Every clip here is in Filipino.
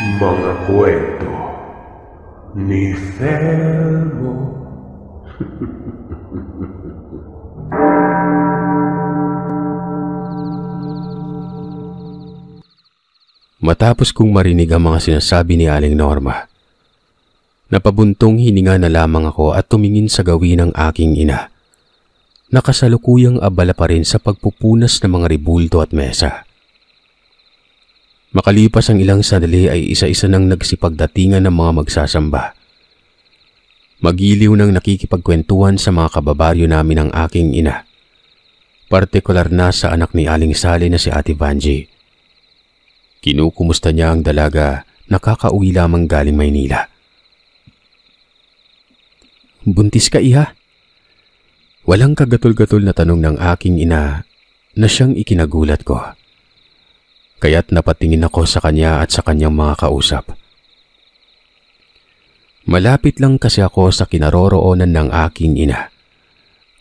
mga kwento ni Thelmo. Matapos kong marinig ang mga sinasabi ni Aling Norma, napabuntong hininga na lamang ako at tumingin sa gawin ng aking ina. Nakasalukuyang abala pa rin sa pagpupunas ng mga ribulto at mesa. Makalipas ang ilang sandali ay isa-isa nang nagsipagdatingan ng mga magsasamba. Magiliw nang nakikipagkwentuhan sa mga kababaryo namin ang aking ina. Partikular na sa anak ni Aling Sally na si Ate Vanjie. Kinukumusta niya ang dalaga na kakauwi lamang galing Maynila. Buntis ka iha? Walang kagatol-gatol na tanong ng aking ina na siyang ikinagulat ko kaya't napatingin ako sa kanya at sa kanyang mga kausap. Malapit lang kasi ako sa kinaroroonan ng aking ina,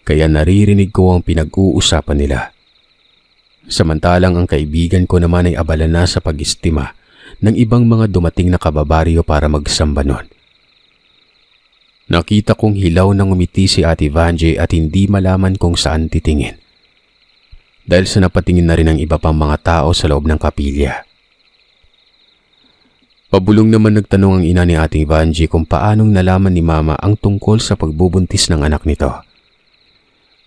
kaya naririnig ko ang pinag-uusapan nila. Samantalang ang kaibigan ko naman ay abala na sa pag-istima ng ibang mga dumating na kababaryo para magsamba noon. Nakita kong hilaw nang umiti si Ate Vanjie at hindi malaman kung saan titingin dahil sa napatingin na rin ng iba pang mga tao sa loob ng kapilya. Pabulong naman nagtanong ang ina ni ating Vanji kung paanong nalaman ni Mama ang tungkol sa pagbubuntis ng anak nito.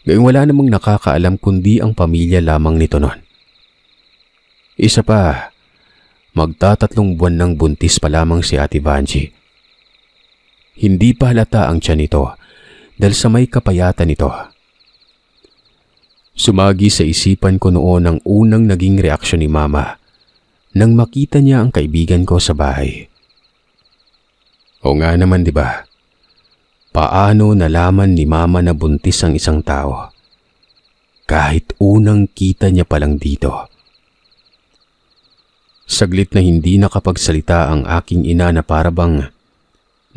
Gayun wala namang nakakaalam kundi ang pamilya lamang nito noon. Isa pa, magtatatlong buwan ng buntis pa lamang si Ate Vanji. Hindi pa halata ang tiyan nito dahil sa may kapayatan nito Sumagi sa isipan ko noon ang unang naging reaksyon ni Mama nang makita niya ang kaibigan ko sa bahay. O nga naman 'di ba? Paano nalaman ni Mama na buntis ang isang tao? Kahit unang kita niya pa lang dito. Saglit na hindi nakapagsalita ang aking ina na parabang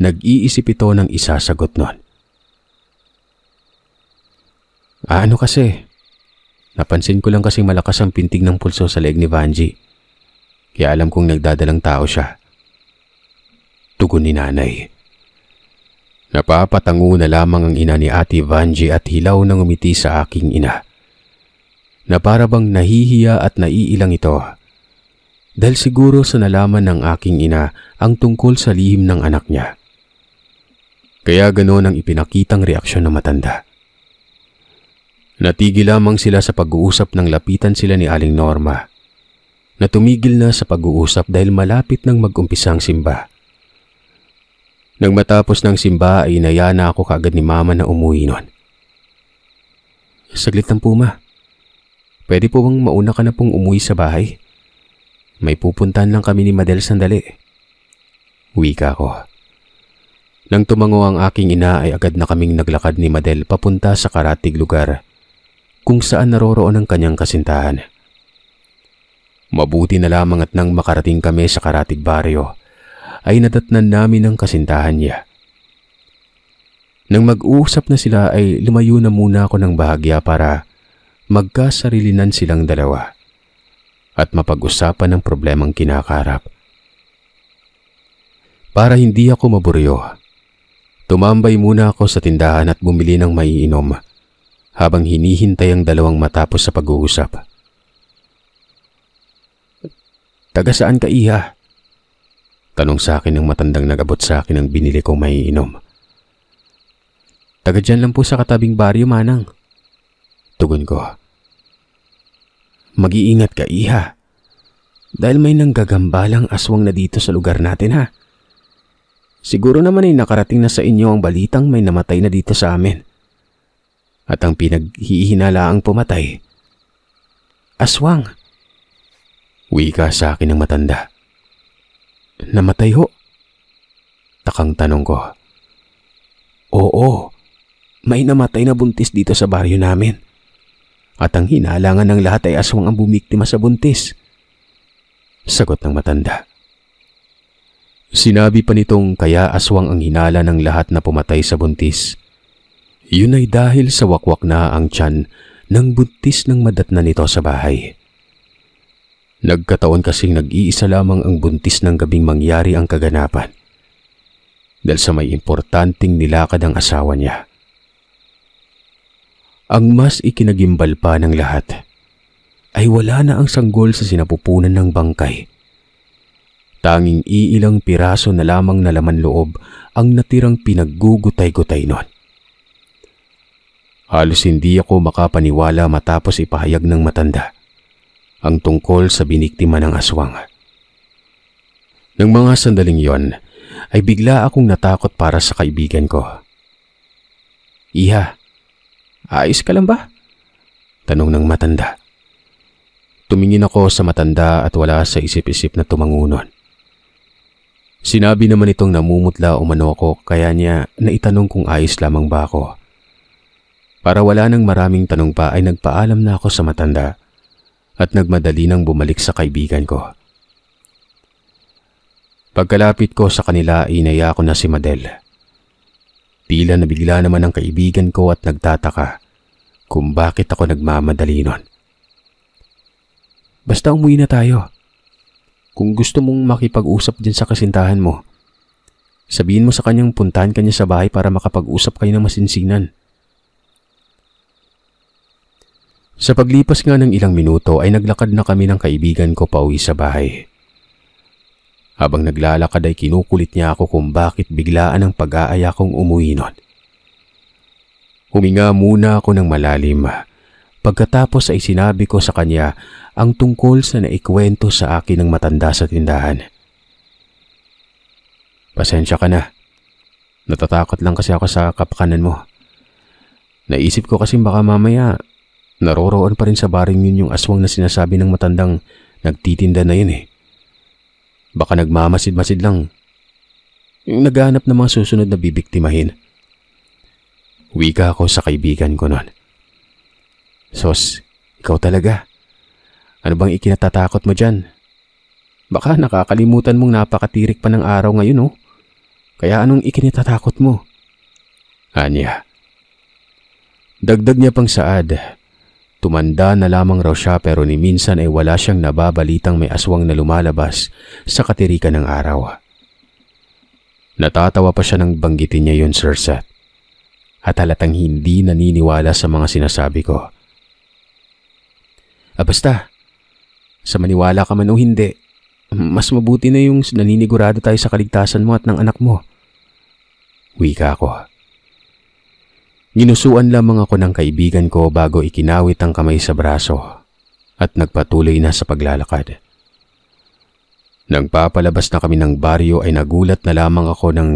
nag-iisip ito ng isasagot nun. Ano kasi? Napansin ko lang kasi malakas ang pintig ng pulso sa leg ni Vanji. Kaya alam kong nagdadalang tao siya. Tugon ni nanay. Napapatango na lamang ang ina ni Ate Vanji at hilaw ng umiti sa aking ina. Na para bang nahihiya at naiilang ito. Dahil siguro sa nalaman ng aking ina ang tungkol sa lihim ng anak niya. Kaya ganoon ang ipinakitang reaksyon ng matanda. Natigil lamang sila sa pag-uusap nang lapitan sila ni Aling Norma. Natumigil na sa pag-uusap dahil malapit nang mag-umpisang simba. Nang matapos ng simba ay inaya na ako kagad ni Mama na umuwi nun. Saglit lang po ma. Pwede po bang mauna ka na pong umuwi sa bahay? May pupuntahan lang kami ni Madel sandali. Wika ko. Nang tumango ang aking ina ay agad na kaming naglakad ni Madel papunta sa karatig lugar kung saan naroroon ang kanyang kasintahan. Mabuti na lamang at nang makarating kami sa Karatig Barrio, ay nadatnan namin ang kasintahan niya. Nang mag-uusap na sila ay lumayo na muna ako ng bahagya para magkasarilinan silang dalawa at mapag-usapan ang problemang kinakarap. Para hindi ako maburyo, tumambay muna ako sa tindahan at bumili ng maiinom habang hinihintay ang dalawang matapos sa pag-uusap. Taga saan ka iha? Tanong sa akin ng matandang nagabot sa akin ang binili kong maiinom. Taga dyan lang po sa katabing baryo, manang. Tugon ko. Mag-iingat ka, iha. Dahil may nanggagambalang aswang na dito sa lugar natin, ha? Siguro naman ay nakarating na sa inyo ang balitang may namatay na dito sa amin at ang pinaghihinala ang pumatay. Aswang! Wika sa akin ng matanda. Namatay ho? Takang tanong ko. Oo, may namatay na buntis dito sa baryo namin. At ang hinalangan ng lahat ay aswang ang bumiktima sa buntis. Sagot ng matanda. Sinabi pa nitong kaya aswang ang hinala ng lahat na pumatay sa buntis yun ay dahil sa wakwak na ang tiyan ng buntis ng madatna nito sa bahay. Nagkataon kasing nag-iisa lamang ang buntis ng gabing mangyari ang kaganapan dahil sa may importanteng nilakad ang asawa niya. Ang mas ikinagimbal pa ng lahat ay wala na ang sanggol sa sinapupunan ng bangkay. Tanging iilang piraso na lamang na laman loob ang natirang pinaggugutay-gutay noon. Halos hindi ako makapaniwala matapos ipahayag ng matanda ang tungkol sa biniktima ng aswang. Nang mga sandaling yon, ay bigla akong natakot para sa kaibigan ko. Iha, ayos ka lang ba? Tanong ng matanda. Tumingin ako sa matanda at wala sa isip-isip na tumangunon. Sinabi naman itong namumutla umano ako kaya niya naitanong kung ayos lamang ba ako. Para wala ng maraming tanong pa ay nagpaalam na ako sa matanda at nagmadali nang bumalik sa kaibigan ko. Pagkalapit ko sa kanila, inaya ko na si Madel. Tila nabigla naman ang kaibigan ko at nagtataka kung bakit ako nagmamadali nun. Basta umuwi na tayo. Kung gusto mong makipag-usap din sa kasintahan mo, sabihin mo sa kanyang puntahan kanya sa bahay para makapag-usap kayo ng masinsinan. Sa paglipas nga ng ilang minuto ay naglakad na kami ng kaibigan ko pauwi sa bahay. Habang naglalakad ay kinukulit niya ako kung bakit biglaan ang pag-aaya kong umuwi nun. Huminga muna ako ng malalim. Pagkatapos ay sinabi ko sa kanya ang tungkol sa naikwento sa akin ng matanda sa tindahan. Pasensya ka na. Natatakot lang kasi ako sa kapakanan mo. Naisip ko kasi baka mamaya Naroroon pa rin sa baring yun yung aswang na sinasabi ng matandang nagtitinda na yun eh. Baka nagmamasid-masid lang. Yung naghahanap ng mga susunod na bibiktimahin. Wika ako sa kaibigan ko noon. Sos, ikaw talaga. Ano bang ikinatatakot mo dyan? Baka nakakalimutan mong napakatirik pa ng araw ngayon oh. Kaya anong ikinatatakot mo? Anya. Dagdag niya pang saad Tumanda na lamang raw siya pero ni minsan ay wala siyang nababalitang may aswang na lumalabas sa katirikan ng araw. Natatawa pa siya nang banggitin niya yun, Sir Seth. At halatang hindi naniniwala sa mga sinasabi ko. Ah, basta, sa maniwala ka man o hindi, mas mabuti na yung naninigurado tayo sa kaligtasan mo at ng anak mo. Wika ko. Ginusuan lamang ako ng kaibigan ko bago ikinawit ang kamay sa braso at nagpatuloy na sa paglalakad. Nang papalabas na kami ng baryo ay nagulat na lamang ako ng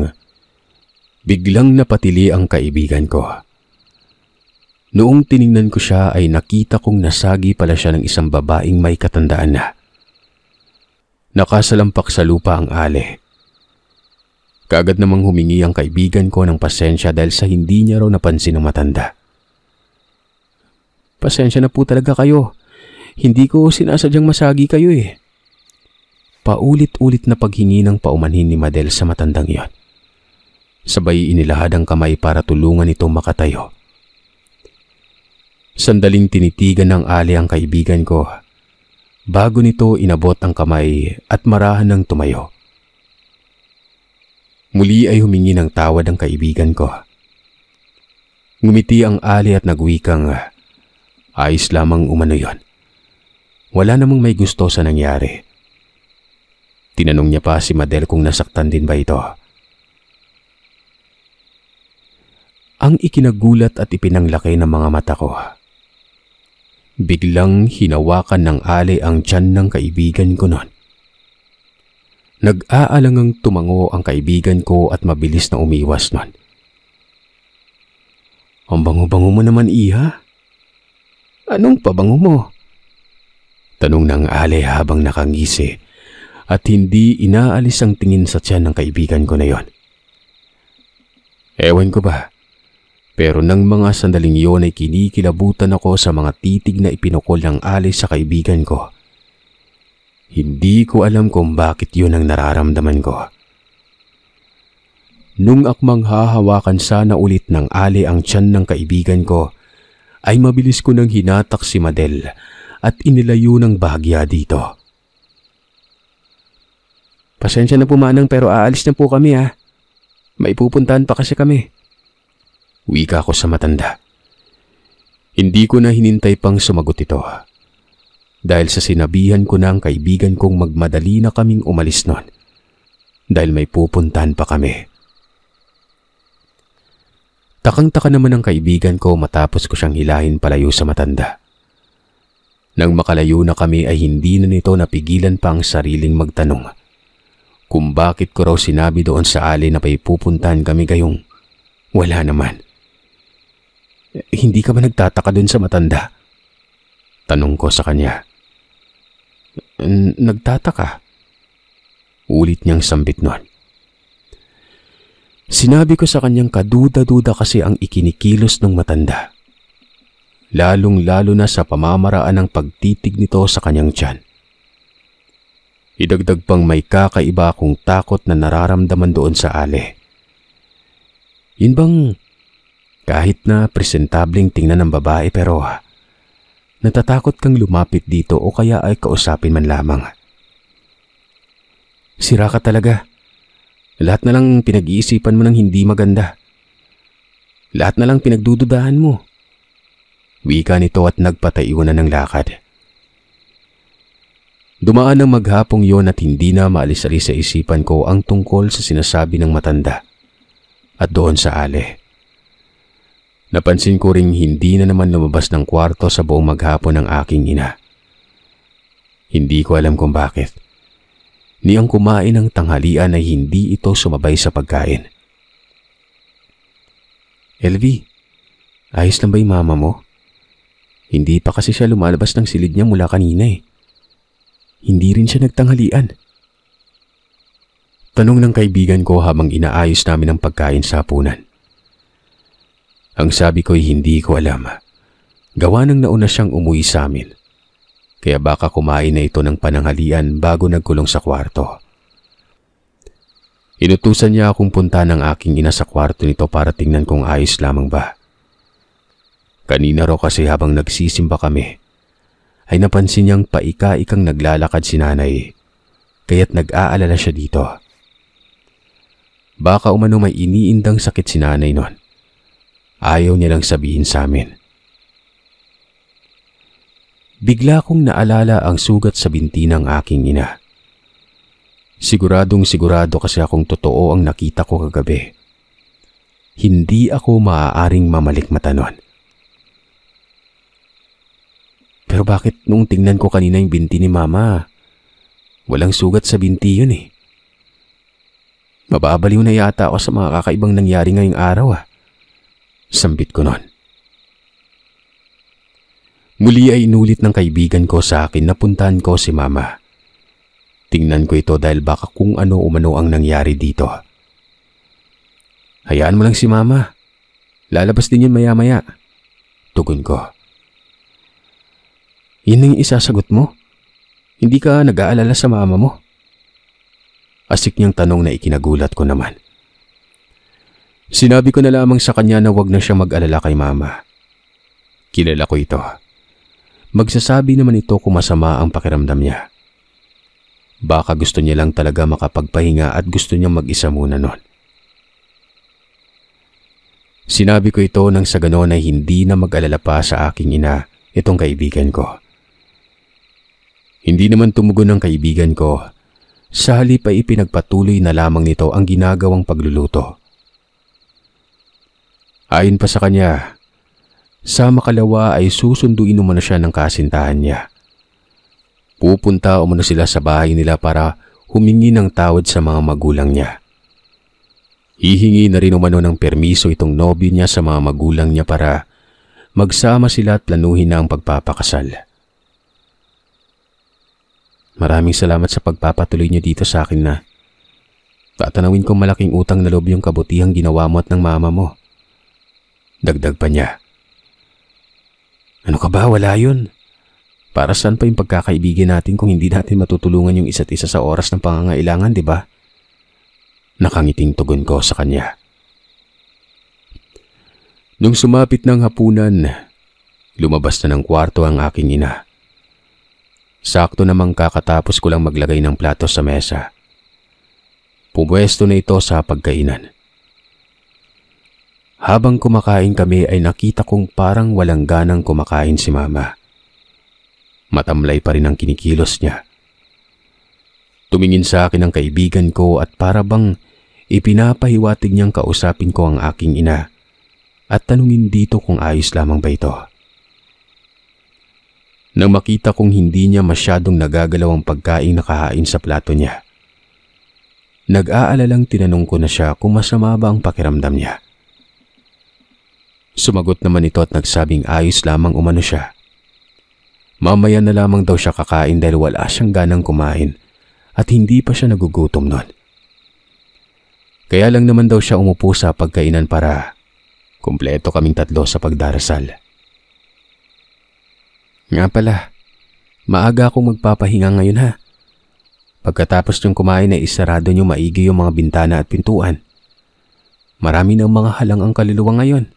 biglang napatili ang kaibigan ko. Noong tiningnan ko siya ay nakita kong nasagi pala siya ng isang babaeng may katandaan na. Nakasalampak sa lupa ang ale Kagad namang humingi ang kaibigan ko ng pasensya dahil sa hindi niya raw napansin ng matanda. Pasensya na po talaga kayo. Hindi ko sinasadyang masagi kayo eh. Paulit-ulit na paghingi ng paumanhin ni Madel sa matandang iyon. Sabay inilahad ang kamay para tulungan itong makatayo. Sandaling tinitigan ng ali ang kaibigan ko. Bago nito inabot ang kamay at marahan ng tumayo. Muli ay humingi ng tawad ang kaibigan ko. Ngumiti ang ali at nagwikang, ayos lamang umano yon. Wala namang may gusto sa nangyari. Tinanong niya pa si Madel kung nasaktan din ba ito. Ang ikinagulat at ipinanglaki ng mga mata ko. Biglang hinawakan ng ali ang tiyan ng kaibigan ko noon. Nag-aalangang tumango ang kaibigan ko at mabilis na umiwas nun. Ang bango-bango mo naman, Iha. Anong pabango mo? Tanong ng ale habang nakangisi at hindi inaalis ang tingin sa tiyan ng kaibigan ko na yon. Ewan ko ba, pero nang mga sandaling yon ay kinikilabutan ako sa mga titig na ipinukol ng ale sa kaibigan ko hindi ko alam kung bakit yun ang nararamdaman ko. Nung akmang hahawakan sana ulit ng ali ang tiyan ng kaibigan ko, ay mabilis ko nang hinatak si Madel at inilayo ng bahagya dito. Pasensya na po manang pero aalis na po kami ha. Ah. May pupuntahan pa kasi kami. Wika ko sa matanda. Hindi ko na hinintay pang sumagot ito dahil sa sinabihan ko ng kaibigan kong magmadali na kaming umalis noon dahil may pupuntahan pa kami. Takang-taka naman ang kaibigan ko matapos ko siyang hilahin palayo sa matanda. Nang makalayo na kami ay hindi na nito napigilan pa ang sariling magtanong kung bakit ko raw sinabi doon sa ali na may pupuntahan kami gayong wala naman. Hindi ka ba nagtataka doon sa matanda? Tanong ko sa kanya nagtataka. Ulit niyang sambit noon. Sinabi ko sa kanyang kaduda-duda kasi ang ikinikilos ng matanda. Lalong-lalo na sa pamamaraan ng pagtitig nito sa kanyang tiyan. Idagdag pang may kakaiba akong takot na nararamdaman doon sa ale. Yun bang kahit na presentableng tingnan ng babae pero ah, Natatakot kang lumapit dito o kaya ay kausapin man lamang. Sira ka talaga. Lahat na lang pinag-iisipan mo ng hindi maganda. Lahat na lang pinagdududahan mo. Wika nito at nagpatayo na ng lakad. Dumaan ang maghapong yon at hindi na maalis-alis sa isipan ko ang tungkol sa sinasabi ng matanda at doon sa ale. Napansin ko ring hindi na naman lumabas ng kwarto sa buong maghapon ng aking ina. Hindi ko alam kung bakit. Niyang kumain ng tanghalian ay hindi ito sumabay sa pagkain. Elvi, ayos lang ba yung mama mo? Hindi pa kasi siya lumalabas ng silid niya mula kanina eh. Hindi rin siya nagtanghalian. Tanong ng kaibigan ko habang inaayos namin ang pagkain sa hapunan. Ang sabi ko'y hindi ko alam. Gawa nang nauna siyang umuwi sa amin. Kaya baka kumain na ito ng pananghalian bago nagkulong sa kwarto. Inutusan niya akong punta ng aking ina sa kwarto nito para tingnan kung ayos lamang ba. Kanina raw kasi habang nagsisimba kami, ay napansin niyang paika-ikang naglalakad si nanay, kaya't nag-aalala siya dito. Baka umano may iniindang sakit si nanay nun. Ayaw lang sabihin sa amin. Bigla kong naalala ang sugat sa binti ng aking ina. Siguradong sigurado kasi akong totoo ang nakita ko kagabi. Hindi ako maaaring mamalikmata nun. Pero bakit nung tingnan ko kanina yung binti ni mama, walang sugat sa binti yun eh. Mababaliw na yata ako sa mga kakaibang nangyari ngayong araw ah. Sambit ko noon. Muli ay inulit ng kaibigan ko sa akin na puntahan ko si mama. Tingnan ko ito dahil baka kung ano umano ang nangyari dito. Hayaan mo lang si mama. Lalabas din yun maya-maya. Tugon ko. Yan ang isasagot mo? Hindi ka nag-aalala sa mama mo? Asik niyang tanong na ikinagulat ko naman. Sinabi ko na lamang sa kanya na huwag na siya mag-alala kay mama. Kilala ko ito. Magsasabi naman ito kung masama ang pakiramdam niya. Baka gusto niya lang talaga makapagpahinga at gusto niya mag-isa muna noon. Sinabi ko ito nang sa ganoon ay hindi na mag-alala pa sa aking ina itong kaibigan ko. Hindi naman tumugon ng kaibigan ko. Sa halip ay ipinagpatuloy na lamang nito ang ginagawang pagluluto. Ayon pa sa kanya, sa makalawa ay susunduin umano siya ng kasintahan niya. Pupunta muna sila sa bahay nila para humingi ng tawad sa mga magulang niya. Hihingi na rin umano ng permiso itong nobyo niya sa mga magulang niya para magsama sila at planuhin na ang pagpapakasal. Maraming salamat sa pagpapatuloy niyo dito sa akin na Tatanawin kong malaking utang na loob yung kabutihang ginawa mo at ng mama mo. Dagdag pa niya. Ano ka ba? Wala yun. Para saan pa yung pagkakaibigan natin kung hindi natin matutulungan yung isa't isa sa oras ng pangangailangan, di ba? Nakangiting tugon ko sa kanya. Nung sumapit ng hapunan, lumabas na ng kwarto ang aking ina. Sakto namang kakatapos ko lang maglagay ng plato sa mesa. Pupwesto na ito sa pagkainan. Habang kumakain kami ay nakita kong parang walang ganang kumakain si mama. Matamlay pa rin ang kinikilos niya. Tumingin sa akin ang kaibigan ko at para bang ipinapahiwatig niyang kausapin ko ang aking ina at tanungin dito kung ayos lamang ba ito. Nang makita kong hindi niya masyadong nagagalaw ang pagkain na kahain sa plato niya, nag-aalalang tinanong ko na siya kung masama ba ang pakiramdam niya. Sumagot naman ito at nagsabing ayos lamang umano siya. Mamaya na lamang daw siya kakain dahil wala siyang ganang kumain at hindi pa siya nagugutom nun. Kaya lang naman daw siya umupo sa pagkainan para kumpleto kaming tatlo sa pagdarasal. Nga pala, maaga akong magpapahinga ngayon ha. Pagkatapos niyong kumain ay isarado niyo maigi yung mga bintana at pintuan. Marami ng mga halang ang kaluluwa ngayon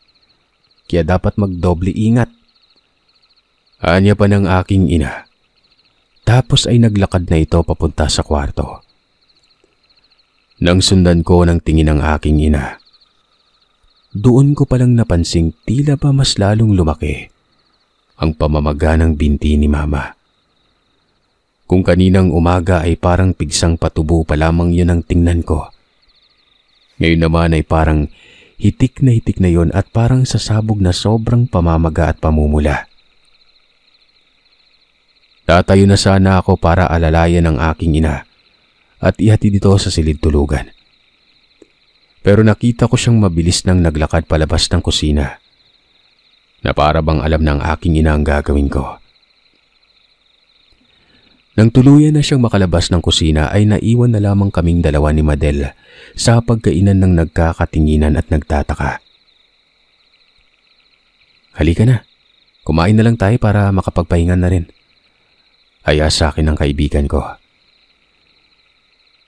kaya dapat magdoble ingat. Anya pa ng aking ina. Tapos ay naglakad na ito papunta sa kwarto. Nang sundan ko ng tingin ng aking ina, doon ko palang napansing tila pa mas lalong lumaki ang pamamaga ng binti ni mama. Kung kaninang umaga ay parang pigsang patubo pa lamang yun ang tingnan ko. Ngayon naman ay parang Hitik na hitik na yon at parang sasabog na sobrang pamamaga at pamumula. Tatayo na sana ako para alalayan ang aking ina at ihatid ito sa silid tulugan. Pero nakita ko siyang mabilis nang naglakad palabas ng kusina na para bang alam ng aking ina ang gagawin ko. Nang tuluyan na siyang makalabas ng kusina ay naiwan na lamang kaming dalawa ni Madel sa pagkainan ng nagkakatinginan at nagtataka. Halika na, kumain na lang tayo para makapagpahinga na rin. Haya sa akin ang kaibigan ko.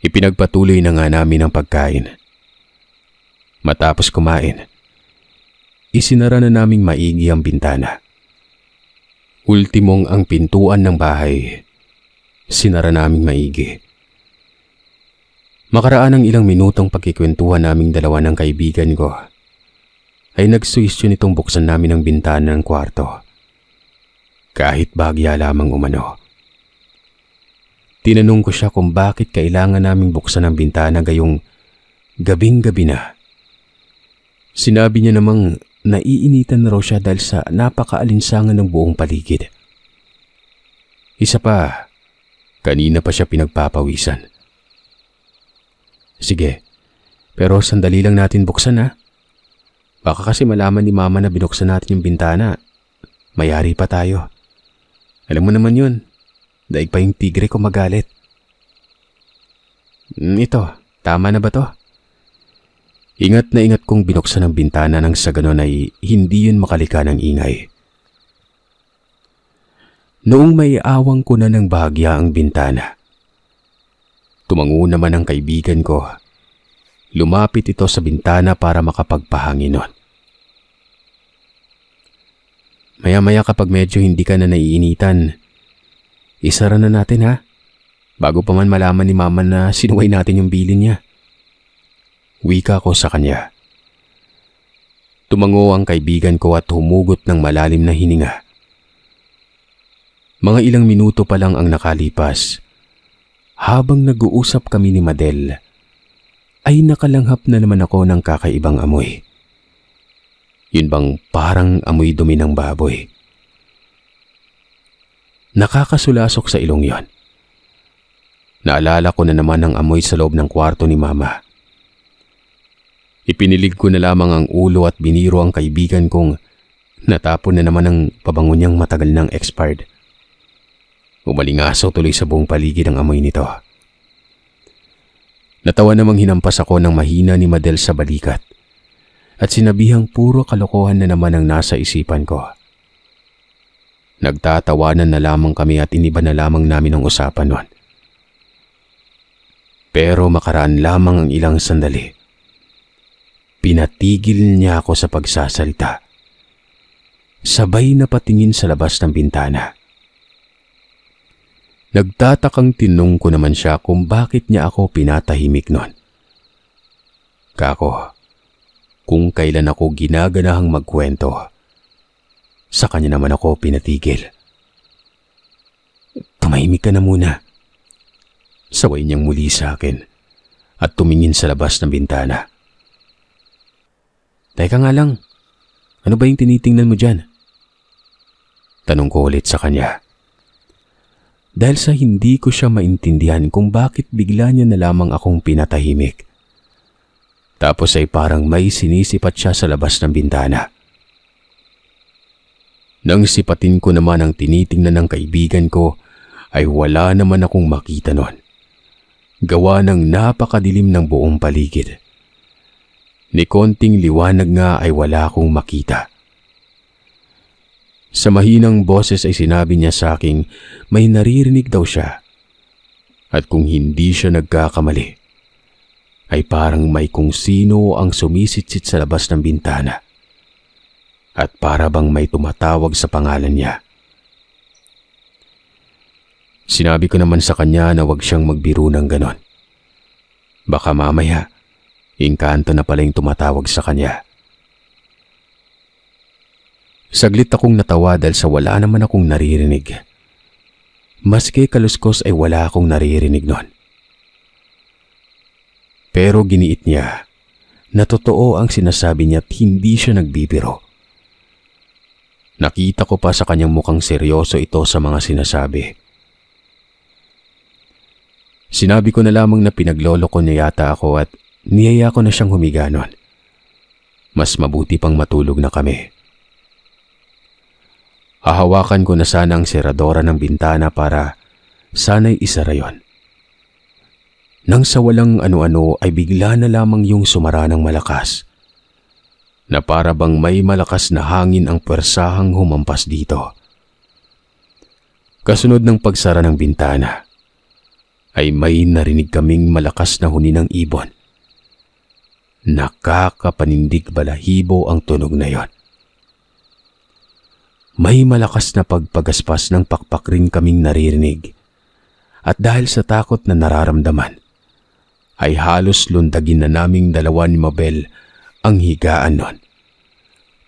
Ipinagpatuloy na nga namin ang pagkain. Matapos kumain, isinara na naming maigi ang bintana. Ultimong ang pintuan ng bahay sinara namin maigi. Makaraan ng ilang minutong pagkikwentuhan naming dalawa ng kaibigan ko ay nagsuisyon itong buksan namin ang bintana ng kwarto. Kahit bagya lamang umano. Tinanong ko siya kung bakit kailangan naming buksan ang bintana gayong gabing-gabi na. Sinabi niya namang naiinitan na raw siya dahil sa napakaalinsangan ng buong paligid. Isa pa, Kanina pa siya pinagpapawisan. Sige, pero sandali lang natin buksan ha. Baka kasi malaman ni mama na binuksan natin yung bintana. Mayari pa tayo. Alam mo naman yun. Daig pa yung tigre ko magalit. Hmm, ito, tama na ba to? Ingat na ingat kong binuksan ang bintana nang sa ganun ay hindi yun makalika ng ingay noong may awang ko na ng bahagya ang bintana. Tumango naman ang kaibigan ko. Lumapit ito sa bintana para makapagpahanginon. Maya-maya kapag medyo hindi ka na naiinitan, isara na natin ha. Bago pa man malaman ni mama na sinuway natin yung bilin niya. Wika ko sa kanya. Tumango ang kaibigan ko at humugot ng malalim na hininga. Mga ilang minuto pa lang ang nakalipas. Habang nag-uusap kami ni Madel, ay nakalanghap na naman ako ng kakaibang amoy. Yun bang parang amoy dumi ng baboy. Nakakasulasok sa ilong yon. Naalala ko na naman ang amoy sa loob ng kwarto ni Mama. Ipinilig ko na lamang ang ulo at biniro ang kaibigan kong natapon na naman ang pabango niyang matagal ng expired. Umalingasaw tuloy sa buong paligid ang amoy nito. Natawa namang hinampas ako ng mahina ni Madel sa balikat at sinabihang puro kalokohan na naman ang nasa isipan ko. Nagtatawanan na lamang kami at iniba na lamang namin ang usapan noon. Pero makaraan lamang ang ilang sandali. Pinatigil niya ako sa pagsasalita. Sabay na patingin sa labas ng bintana. Nagtatakang tinong ko naman siya kung bakit niya ako pinatahimik noon. Kako, kung kailan ako ginaganahang magkwento, sa kanya naman ako pinatigil. Tumahimik ka na muna. Saway niyang muli sa akin at tumingin sa labas ng bintana. Teka nga lang, ano ba yung tinitingnan mo dyan? Tanong ko ulit sa kanya dahil sa hindi ko siya maintindihan kung bakit bigla niya na lamang akong pinatahimik. Tapos ay parang may sinisipat siya sa labas ng bintana. Nang sipatin ko naman ang tinitingnan ng kaibigan ko, ay wala naman akong makita noon. Gawa ng napakadilim ng buong paligid. Ni konting liwanag nga ay wala akong makita. Sa mahinang boses ay sinabi niya sa akin may naririnig daw siya. At kung hindi siya nagkakamali, ay parang may kung sino ang sumisitsit sa labas ng bintana. At para bang may tumatawag sa pangalan niya. Sinabi ko naman sa kanya na wag siyang magbiro ng ganon. Baka mamaya, inkanto na pala yung tumatawag sa kanya. Saglit akong natawa dahil sa wala naman akong naririnig. Maski kaluskos ay wala akong naririnig noon. Pero giniit niya na totoo ang sinasabi niya at hindi siya nagbibiro. Nakita ko pa sa kanyang mukhang seryoso ito sa mga sinasabi. Sinabi ko na lamang na pinaglolo ko niya yata ako at niyaya ko na siyang humiga noon. Mas mabuti pang matulog na kami. Hahawakan ko na sana ang seradora ng bintana para sana'y isara yon. Nang sa walang ano-ano ay bigla na lamang yung sumara ng malakas. Na para bang may malakas na hangin ang pwersahang humampas dito. Kasunod ng pagsara ng bintana ay may narinig kaming malakas na huni ng ibon. Nakakapanindig balahibo ang tunog na yon. May malakas na pagpagaspas ng pakpak rin kaming naririnig. At dahil sa takot na nararamdaman, ay halos lundagin na naming dalawa ni Mabel ang higaan nun.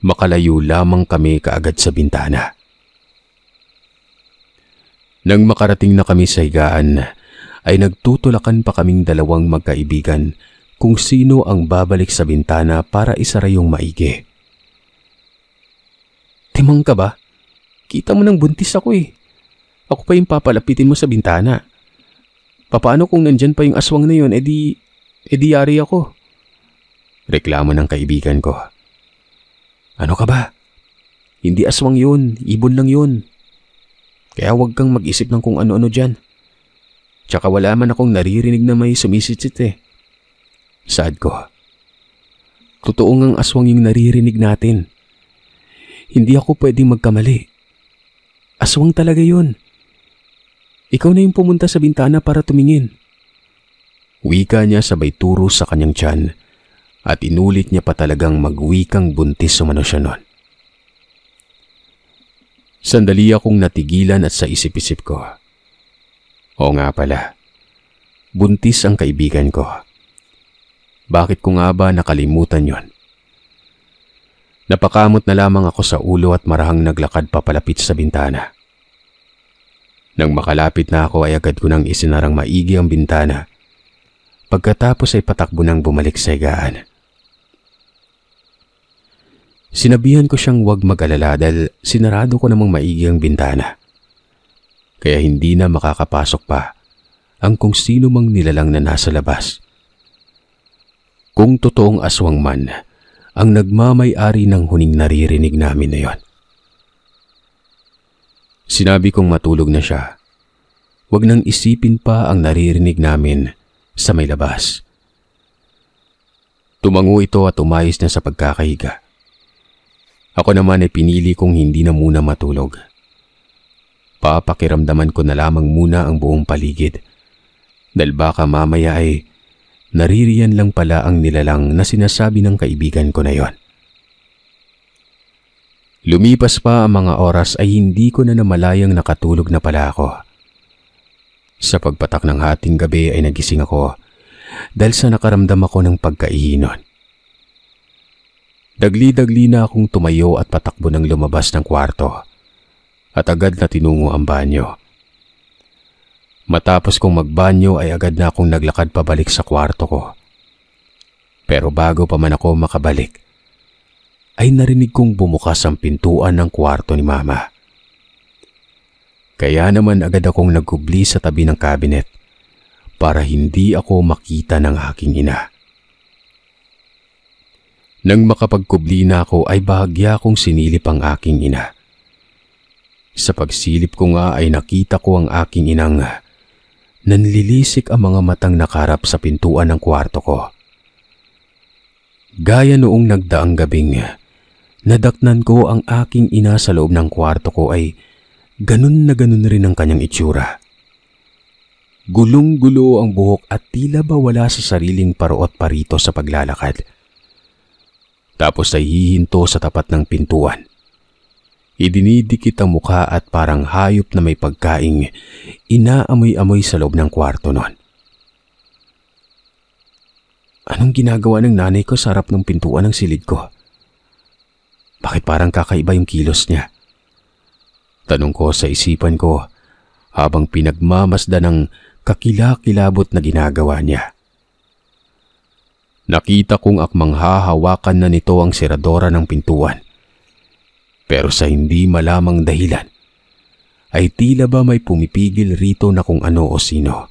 Makalayo lamang kami kaagad sa bintana. Nang makarating na kami sa higaan, ay nagtutulakan pa kaming dalawang magkaibigan kung sino ang babalik sa bintana para isara yung maigi. Timang ka ba? Kita mo nang buntis ako eh. Ako pa yung papalapitin mo sa bintana. Papaano kung nandyan pa yung aswang na yun, edi, eh edi eh yari ako. Reklamo ng kaibigan ko. Ano ka ba? Hindi aswang yun, ibon lang yun. Kaya huwag kang mag-isip ng kung ano-ano dyan. Tsaka wala man akong naririnig na may sumisitsit eh. Sad ko. Totoo ngang aswang yung naririnig natin. Hindi ako pwedeng magkamali. Aswang talaga yon. Ikaw na yung pumunta sa bintana para tumingin. Wika niya sabay turo sa kanyang tiyan at inulit niya pa talagang magwikang buntis umano siya noon. Sandali akong natigilan at sa isip-isip ko. Oo nga pala, buntis ang kaibigan ko. Bakit ko nga ba nakalimutan yon? Napakamot na lamang ako sa ulo at marahang naglakad papalapit sa bintana. Nang makalapit na ako ay agad ko nang isinarang maigi ang bintana. Pagkatapos ay patakbo nang bumalik sa higaan. Sinabihan ko siyang huwag mag-alala dahil sinarado ko namang maigi ang bintana. Kaya hindi na makakapasok pa ang kung sino mang nilalang na nasa labas. Kung totoong aswang man, ang nagmamay-ari ng huning naririnig namin na yon. Sinabi kong matulog na siya. Huwag nang isipin pa ang naririnig namin sa may labas. Tumango ito at umayos na sa pagkakahiga. Ako naman ay pinili kong hindi na muna matulog. Papakiramdaman ko na lamang muna ang buong paligid dahil baka mamaya ay naririyan lang pala ang nilalang na sinasabi ng kaibigan ko na yon. Lumipas pa ang mga oras ay hindi ko na namalayang nakatulog na pala ako. Sa pagpatak ng hating gabi ay nagising ako dahil sa nakaramdam ako ng pagkaihinon. Dagli-dagli na akong tumayo at patakbo ng lumabas ng kwarto at agad na tinungo ang banyo Matapos kong magbanyo ay agad na akong naglakad pabalik sa kwarto ko. Pero bago pa man ako makabalik, ay narinig kong bumukas ang pintuan ng kwarto ni Mama. Kaya naman agad akong nagkubli sa tabi ng kabinet para hindi ako makita ng aking ina. Nang makapagkubli na ako ay bahagya kong sinilip ang aking ina. Sa pagsilip ko nga ay nakita ko ang aking inang nanlilisik ang mga matang nakarap sa pintuan ng kwarto ko. Gaya noong nagdaang gabing, nadaknan ko ang aking ina sa loob ng kwarto ko ay ganun na ganun rin ang kanyang itsura. Gulong-gulo ang buhok at tila ba wala sa sariling paruot parito sa paglalakad. Tapos ay hihinto sa tapat ng pintuan. Idinidikit ang mukha at parang hayop na may pagkaing inaamoy-amoy sa loob ng kwarto noon. Anong ginagawa ng nanay ko sa harap ng pintuan ng silid ko? Bakit parang kakaiba yung kilos niya? Tanong ko sa isipan ko habang pinagmamasda ng kakilakilabot na ginagawa niya. Nakita kong akmang hahawakan na nito ang seradora ng pintuan pero sa hindi malamang dahilan, ay tila ba may pumipigil rito na kung ano o sino.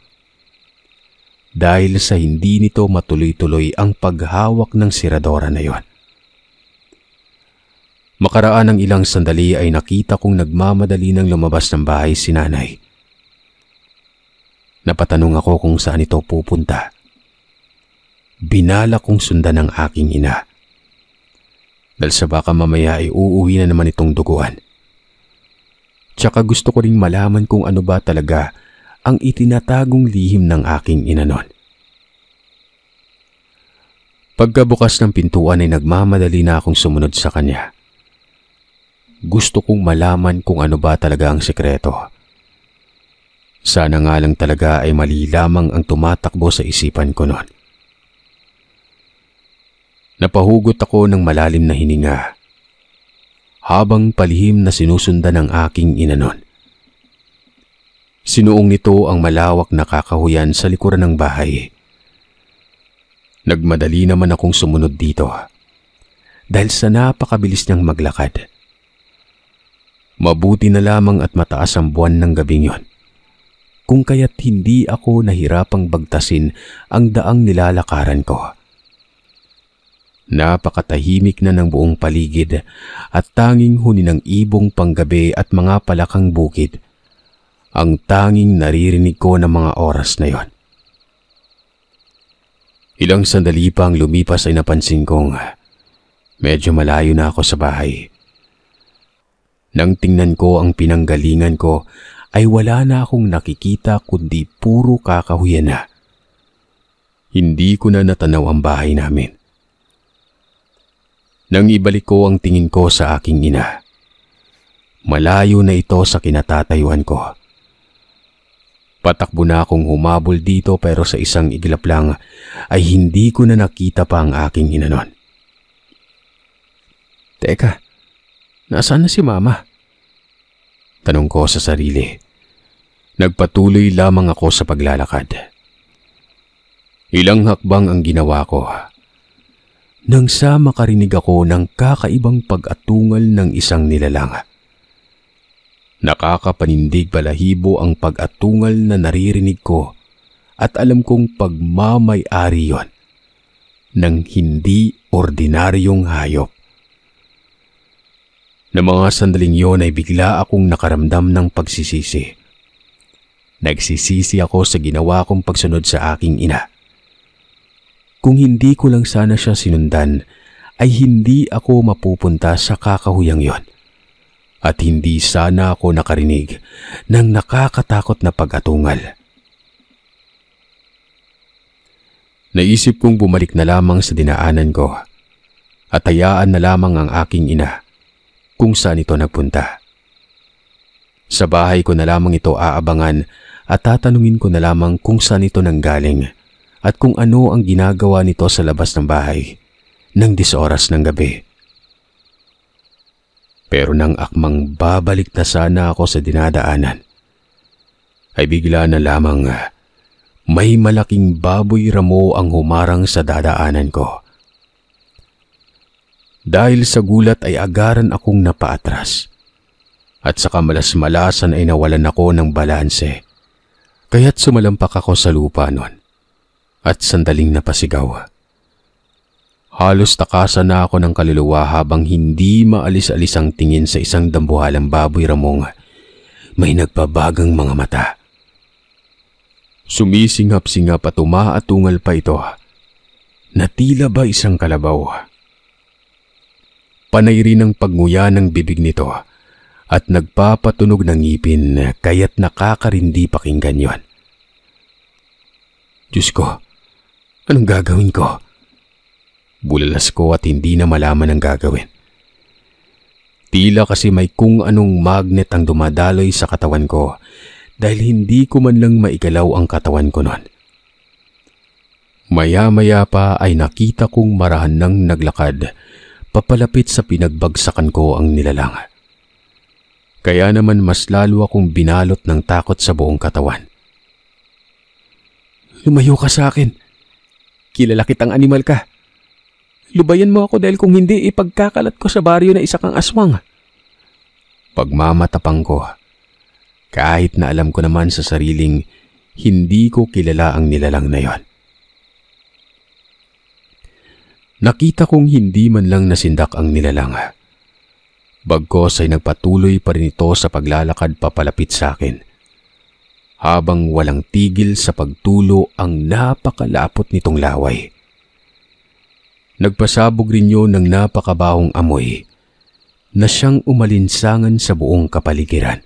Dahil sa hindi nito matuloy-tuloy ang paghawak ng siradora na yon. Makaraan ng ilang sandali ay nakita kong nagmamadali ng lumabas ng bahay si nanay. Napatanong ako kung saan ito pupunta. Binala kong sundan ng aking ina dahil sa baka mamaya ay uuwi na naman itong duguan. Tsaka gusto ko ring malaman kung ano ba talaga ang itinatagong lihim ng aking inanon. Pagkabukas ng pintuan ay nagmamadali na akong sumunod sa kanya. Gusto kong malaman kung ano ba talaga ang sekreto. Sana nga lang talaga ay mali lamang ang tumatakbo sa isipan ko noon. Napahugot ako ng malalim na hininga. Habang palihim na sinusundan ng aking inanon. Sinuong nito ang malawak na kakahuyan sa likuran ng bahay. Nagmadali naman akong sumunod dito dahil sa napakabilis niyang maglakad. Mabuti na lamang at mataas ang buwan ng gabing yon kung kaya't hindi ako nahirapang bagtasin ang daang nilalakaran ko. Napakatahimik na ng buong paligid at tanging huni ng ibong panggabi at mga palakang bukid. Ang tanging naririnig ko ng mga oras na yon. Ilang sandali pang lumipas ay napansin kong medyo malayo na ako sa bahay. Nang tingnan ko ang pinanggalingan ko ay wala na akong nakikita kundi puro kakahuyan na. Hindi ko na natanaw ang bahay namin nang ibalik ko ang tingin ko sa aking ina. Malayo na ito sa kinatatayuan ko. Patakbo na akong humabol dito pero sa isang iglap lang ay hindi ko na nakita pa ang aking ina noon. Teka, nasaan na si mama? Tanong ko sa sarili. Nagpatuloy lamang ako sa paglalakad. Ilang hakbang ang ginawa ko nang sa makarinig ako ng kakaibang pag-atungal ng isang nilalanga. Nakakapanindig balahibo ang pag-atungal na naririnig ko at alam kong pagmamay-ari yon ng hindi ordinaryong hayop. Na mga sandaling yon ay bigla akong nakaramdam ng pagsisisi. Nagsisisi ako sa ginawa kong pagsunod sa aking ina kung hindi ko lang sana siya sinundan, ay hindi ako mapupunta sa kakahuyang yon. At hindi sana ako nakarinig ng nakakatakot na pagatungal. Naisip kong bumalik na lamang sa dinaanan ko at hayaan na lamang ang aking ina kung saan ito nagpunta. Sa bahay ko na lamang ito aabangan at tatanungin ko na lamang kung saan ito nanggaling at kung ano ang ginagawa nito sa labas ng bahay nang disoras ng gabi. Pero nang akmang babalik na sana ako sa dinadaanan, ay bigla na lamang may malaking baboy ramo ang humarang sa dadaanan ko. Dahil sa gulat ay agaran akong napaatras at sa kamalas-malasan ay nawalan ako ng balanse kaya't sumalampak ako sa lupa noon at sandaling napasigaw. Halos takasan na ako ng kaluluwa habang hindi maalis-alis ang tingin sa isang dambuhalang baboy ramong may nagpabagang mga mata. Sumisingap-singap at umaatungal pa ito na tila ba isang kalabaw. Panay rin ang pagnguya ng bibig nito at nagpapatunog ng ngipin kaya't nakakarindi pakinggan yon. Diyos ko, Anong gagawin ko? Bulalas ko at hindi na malaman ang gagawin. Tila kasi may kung anong magnet ang dumadaloy sa katawan ko dahil hindi ko man lang maigalaw ang katawan ko noon. Maya-maya pa ay nakita kong marahan ng naglakad papalapit sa pinagbagsakan ko ang nilalang. Kaya naman mas lalo akong binalot ng takot sa buong katawan. Lumayo ka sa akin. Kilala kitang animal ka. Lubayan mo ako dahil kung hindi, ipagkakalat ko sa baryo na isa kang aswang. Pagmamatapang ko, kahit na alam ko naman sa sariling hindi ko kilala ang nilalang na yon. Nakita kong hindi man lang nasindak ang nilalang. Bagkos ay nagpatuloy pa rin ito sa paglalakad papalapit sa akin habang walang tigil sa pagtulo ang napakalapot nitong laway. Nagpasabog rin yun ng napakabahong amoy na siyang umalinsangan sa buong kapaligiran.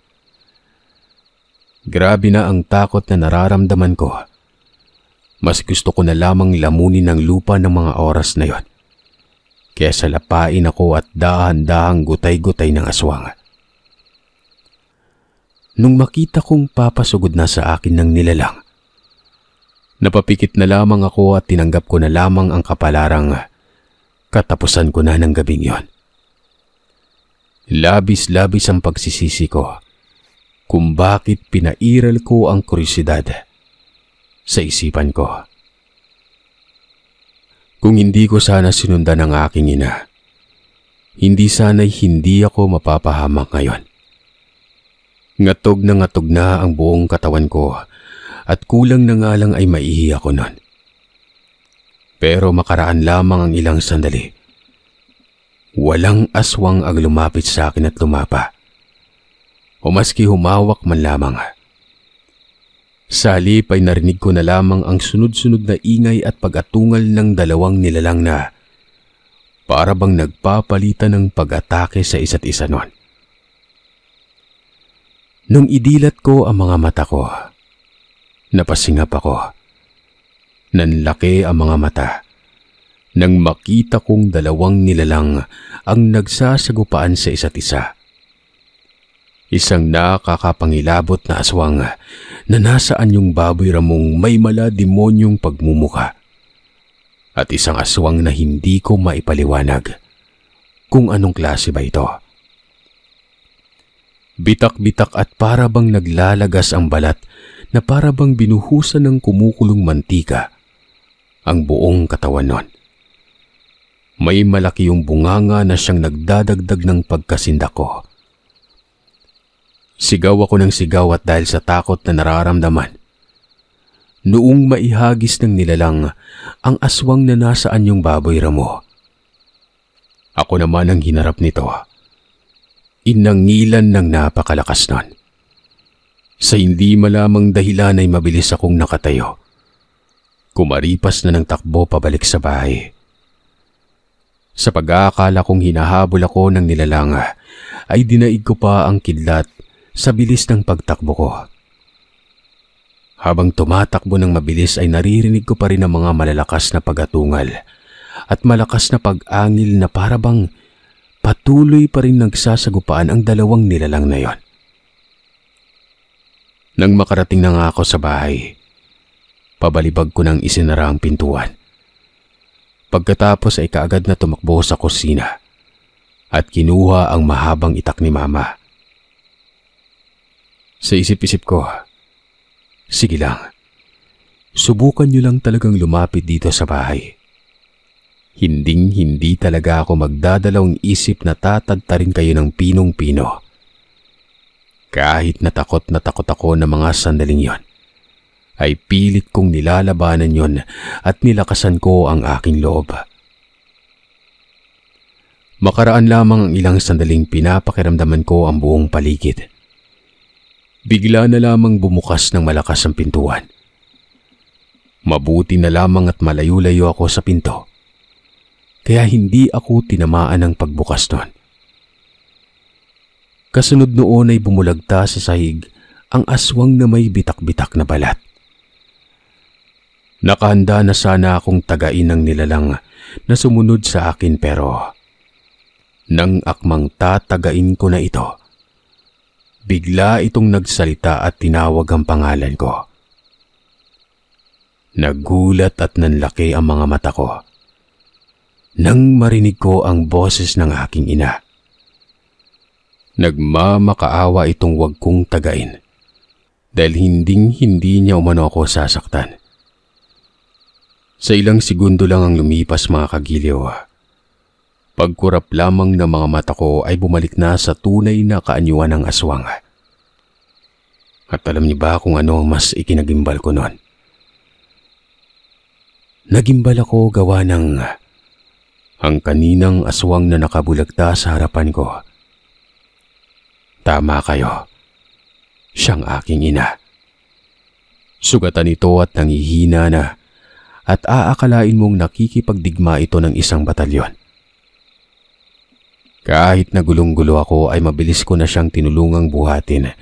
Grabe na ang takot na nararamdaman ko. Mas gusto ko na lamang lamunin ng lupa ng mga oras na yon. Kesa lapain ako at dahan-dahang gutay-gutay ng aswang nung makita kong papasugod na sa akin ng nilalang. Napapikit na lamang ako at tinanggap ko na lamang ang kapalarang katapusan ko na ng gabing yon. Labis-labis ang pagsisisi ko kung bakit pinairal ko ang kuryosidad sa isipan ko. Kung hindi ko sana sinundan ang aking ina, hindi sana'y hindi ako mapapahamak ngayon. Ngatog na ngatog na ang buong katawan ko at kulang na nga lang ay maihi ako nun. Pero makaraan lamang ang ilang sandali. Walang aswang ang lumapit sa akin at lumapa. O maski humawak man lamang. Sa halip ay narinig ko na lamang ang sunod-sunod na ingay at pag-atungal ng dalawang nilalang na para bang nagpapalitan ng pag-atake sa isa't isa nun. Nung idilat ko ang mga mata ko, napasingap ako. Nanlaki ang mga mata nang makita kong dalawang nilalang ang nagsasagupaan sa isa't isa. Isang nakakapangilabot na aswang na nasaan yung baboy ramong may mala demonyong pagmumuka at isang aswang na hindi ko maipaliwanag kung anong klase ba ito. Bitak-bitak at para bang naglalagas ang balat na para bang binuhusan ng kumukulong mantika ang buong katawan nun. May malaki yung bunganga na siyang nagdadagdag ng pagkasinda Sigaw ako ng sigaw at dahil sa takot na nararamdaman, noong maihagis ng nilalang ang aswang na nasaan yung baboy ramo. Ako naman ang hinarap nito. Inangilan ng napakalakas nun. Sa hindi malamang dahilan ay mabilis akong nakatayo. Kumaripas na ng takbo pabalik sa bahay. Sa pag-aakala kong hinahabol ako ng nilalanga, ay dinaig ko pa ang kidlat sa bilis ng pagtakbo ko. Habang tumatakbo ng mabilis ay naririnig ko pa rin ang mga malalakas na pagatungal at malakas na pag-angil na parabang bang patuloy pa rin nagsasagupaan ang dalawang nilalang na yon. Nang makarating na nga ako sa bahay, pabalibag ko nang isinara ang pintuan. Pagkatapos ay kaagad na tumakbo sa kusina at kinuha ang mahabang itak ni mama. Sa isip-isip ko, sige lang, subukan nyo lang talagang lumapit dito sa bahay. Hinding hindi talaga ako magdadalawang isip na tatagtarin kayo ng pinong-pino. Kahit natakot na takot ako ng mga sandaling yon, ay pilit kong nilalabanan yon at nilakasan ko ang aking loob. Makaraan lamang ang ilang sandaling pinapakiramdaman ko ang buong paligid. Bigla na lamang bumukas ng malakas ang pintuan. Mabuti na lamang at malayo-layo ako sa pinto kaya hindi ako tinamaan ng pagbukas nun. Kasunod noon ay bumulagta sa sahig ang aswang na may bitak-bitak na balat. Nakahanda na sana akong tagain ng nilalang na sumunod sa akin pero nang akmang tatagain ko na ito, bigla itong nagsalita at tinawag ang pangalan ko. Nagulat at nanlaki ang mga mata ko nang marinig ko ang boses ng aking ina. Nagmamakaawa itong wag kong tagain dahil hinding hindi niya umano ako sasaktan. Sa ilang segundo lang ang lumipas mga kagiliw. Pagkurap lamang ng mga mata ko ay bumalik na sa tunay na kaanyuan ng aswang. At alam niyo ba kung ano mas ikinagimbal ko noon? Nagimbal ako gawa ng ang kaninang aswang na nakabulagta sa harapan ko. Tama kayo. Siyang aking ina. Sugatan ito at nangihina na at aakalain mong nakikipagdigma ito ng isang batalyon. Kahit nagulong-gulo ako ay mabilis ko na siyang tinulungang buhatin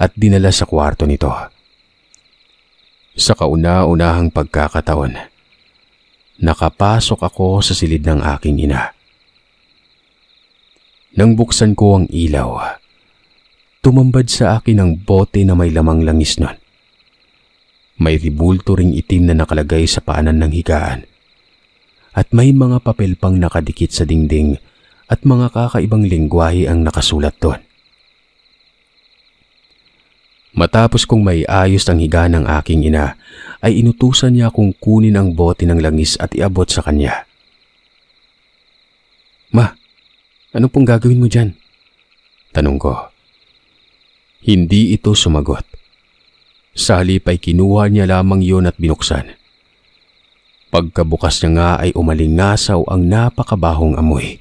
at dinala sa kwarto nito. Sa kauna-unahang pagkakataon, nakapasok ako sa silid ng aking ina. Nang buksan ko ang ilaw, tumambad sa akin ang bote na may lamang langis nun. May ribulto ring itim na nakalagay sa paanan ng higaan. At may mga papel pang nakadikit sa dingding at mga kakaibang lingwahe ang nakasulat doon. Matapos kong may ayos ang higa ng aking ina, ay inutusan niya akong kunin ang bote ng langis at iabot sa kanya. Ma, ano pong gagawin mo dyan? Tanong ko. Hindi ito sumagot. Sa halip ay kinuha niya lamang yon at binuksan. Pagkabukas niya nga ay umalingasaw ang napakabahong amoy.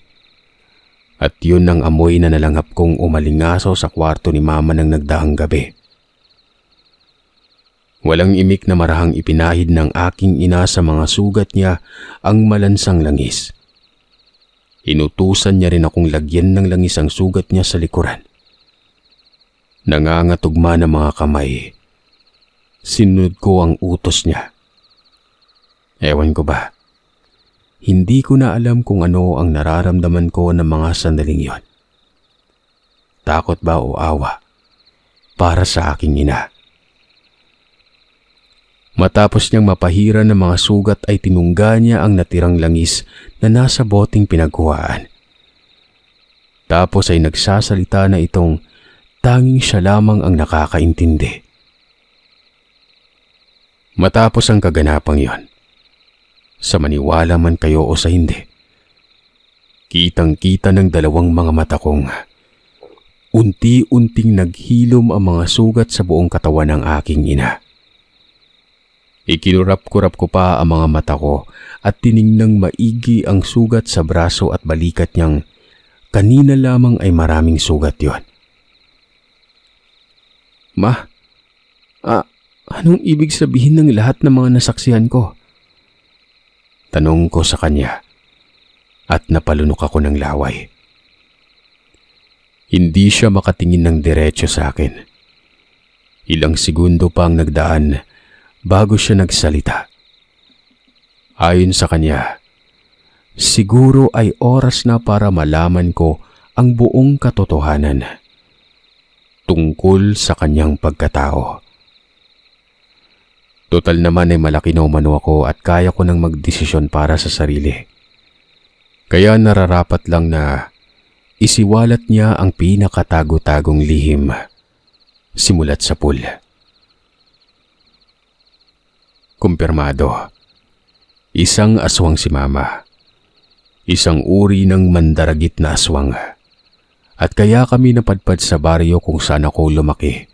At yun ang amoy na nalanghap kong umalingasaw sa kwarto ni mama ng nagdaang gabi. Walang imik na marahang ipinahid ng aking ina sa mga sugat niya ang malansang langis. Inutusan niya rin akong lagyan ng langis ang sugat niya sa likuran. Nangangatugma ng mga kamay. Sinunod ko ang utos niya. Ewan ko ba, hindi ko na alam kung ano ang nararamdaman ko ng mga sandaling yon. Takot ba o awa para sa aking ina? Matapos niyang mapahiran ng mga sugat ay tinungga niya ang natirang langis na nasa boting pinagkuhaan. Tapos ay nagsasalita na itong tanging siya lamang ang nakakaintindi. Matapos ang kaganapang yon, sa maniwala man kayo o sa hindi, kitang-kita ng dalawang mga mata kong unti-unting naghilom ang mga sugat sa buong katawan ng aking ina. Ikinurap-kurap ko pa ang mga mata ko at tiningnang maigi ang sugat sa braso at balikat niyang kanina lamang ay maraming sugat yon. Ma, ah, anong ibig sabihin ng lahat ng mga nasaksihan ko? Tanong ko sa kanya at napalunok ako ng laway. Hindi siya makatingin ng diretsyo sa akin. Ilang segundo pa ang nagdaan bago siya nagsalita. Ayon sa kanya, siguro ay oras na para malaman ko ang buong katotohanan tungkol sa kanyang pagkatao. Total naman ay malaki na umano ako at kaya ko nang magdesisyon para sa sarili. Kaya nararapat lang na isiwalat niya ang pinakatago-tagong lihim simulat sa pool kumpirmado. Isang aswang si Mama. Isang uri ng mandaragit na aswang. At kaya kami napadpad sa baryo kung saan ako lumaki.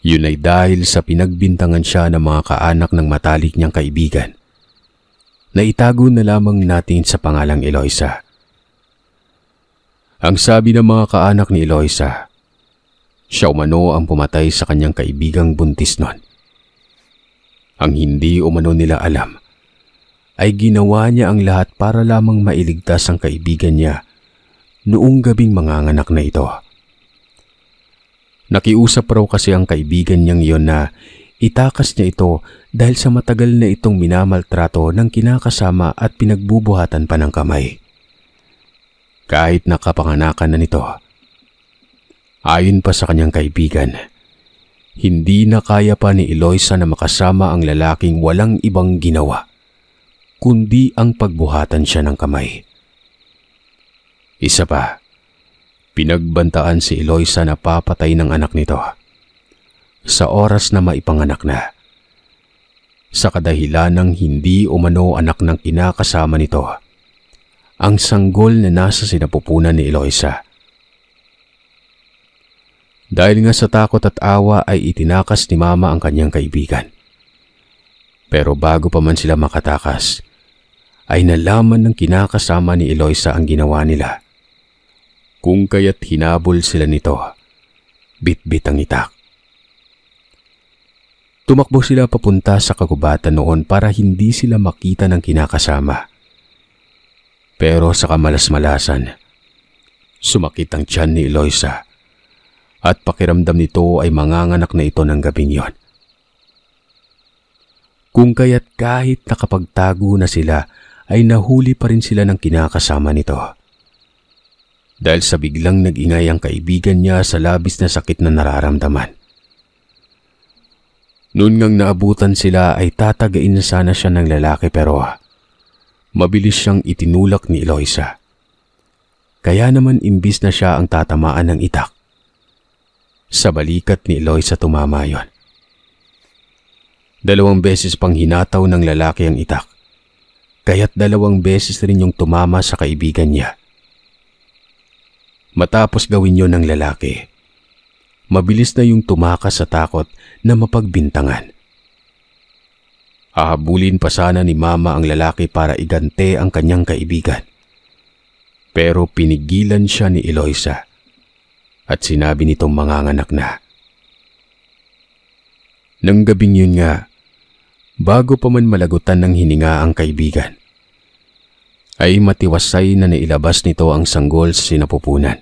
Yun ay dahil sa pinagbintangan siya ng mga kaanak ng matalik niyang kaibigan. Naitago na lamang natin sa pangalang Eloisa. Ang sabi ng mga kaanak ni Eloisa, siya umano ang pumatay sa kanyang kaibigang buntis noon. Ang hindi umano nila alam ay ginawa niya ang lahat para lamang mailigtas ang kaibigan niya noong gabing manganganak na ito. Nakiusap raw kasi ang kaibigan niyang iyon na itakas niya ito dahil sa matagal na itong minamaltrato ng kinakasama at pinagbubuhatan pa ng kamay. Kahit nakapanganakan na nito. Ayon pa sa kanyang kaibigan, hindi na kaya pa ni Eloisa na makasama ang lalaking walang ibang ginawa, kundi ang pagbuhatan siya ng kamay. Isa pa, pinagbantaan si Eloisa na papatay ng anak nito sa oras na maipanganak na. Sa kadahilan ng hindi umano anak ng kinakasama nito, ang sanggol na nasa sinapupunan ni Eloisa dahil nga sa takot at awa ay itinakas ni Mama ang kanyang kaibigan. Pero bago pa man sila makatakas, ay nalaman ng kinakasama ni Eloisa ang ginawa nila. Kung kaya't hinabol sila nito, bitbit ang itak. Tumakbo sila papunta sa kagubatan noon para hindi sila makita ng kinakasama. Pero sa kamalas-malasan, sumakit ang tiyan ni Eloisa at pakiramdam nito ay manganganak na ito ng gabing yon. Kung kaya't kahit nakapagtago na sila ay nahuli pa rin sila ng kinakasama nito. Dahil sa biglang nag-ingay ang kaibigan niya sa labis na sakit na nararamdaman. Noon ngang naabutan sila ay tatagain na sana siya ng lalaki pero mabilis siyang itinulak ni Eloisa. Kaya naman imbis na siya ang tatamaan ng itak, sa balikat ni Eloisa tumama yon. Dalawang beses pang hinataw ng lalaki ang itak. Kaya't dalawang beses rin yung tumama sa kaibigan niya. Matapos gawin yon ng lalaki, mabilis na yung tumaka sa takot na mapagbintangan. Ahabulin pa sana ni mama ang lalaki para igante ang kanyang kaibigan. Pero pinigilan siya ni Eloisa at sinabi nitong manganganak na. Nang gabing yun nga, bago pa man malagutan ng hininga ang kaibigan, ay matiwasay na nailabas nito ang sanggol sa sinapupunan.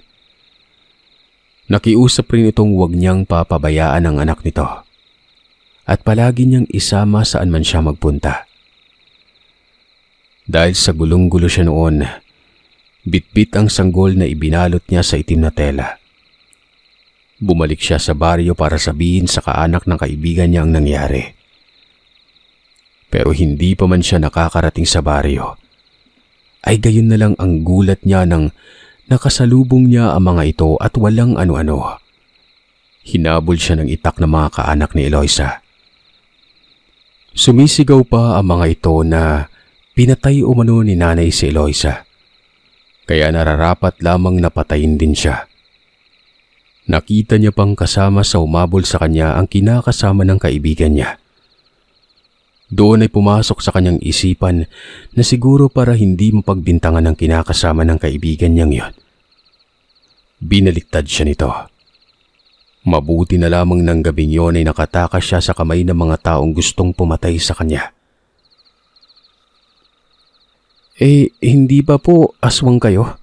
Nakiusap rin itong huwag niyang papabayaan ang anak nito at palagi niyang isama saan man siya magpunta. Dahil sa gulong-gulo siya noon, bitbit ang sanggol na ibinalot niya sa itim na tela Bumalik siya sa baryo para sabihin sa kaanak ng kaibigan niya ang nangyari. Pero hindi pa man siya nakakarating sa baryo. Ay gayon na lang ang gulat niya nang nakasalubong niya ang mga ito at walang ano-ano. Hinabol siya ng itak ng mga kaanak ni Eloisa. Sumisigaw pa ang mga ito na pinatay umano ni nanay si Eloisa. Kaya nararapat lamang napatayin din siya. Nakita niya pang kasama sa umabol sa kanya ang kinakasama ng kaibigan niya. Doon ay pumasok sa kanyang isipan na siguro para hindi mapagbintangan ang kinakasama ng kaibigan niyang yon. Binaliktad siya nito. Mabuti na lamang ng gabi yon ay nakataka siya sa kamay ng mga taong gustong pumatay sa kanya. Eh, hindi ba po aswang kayo?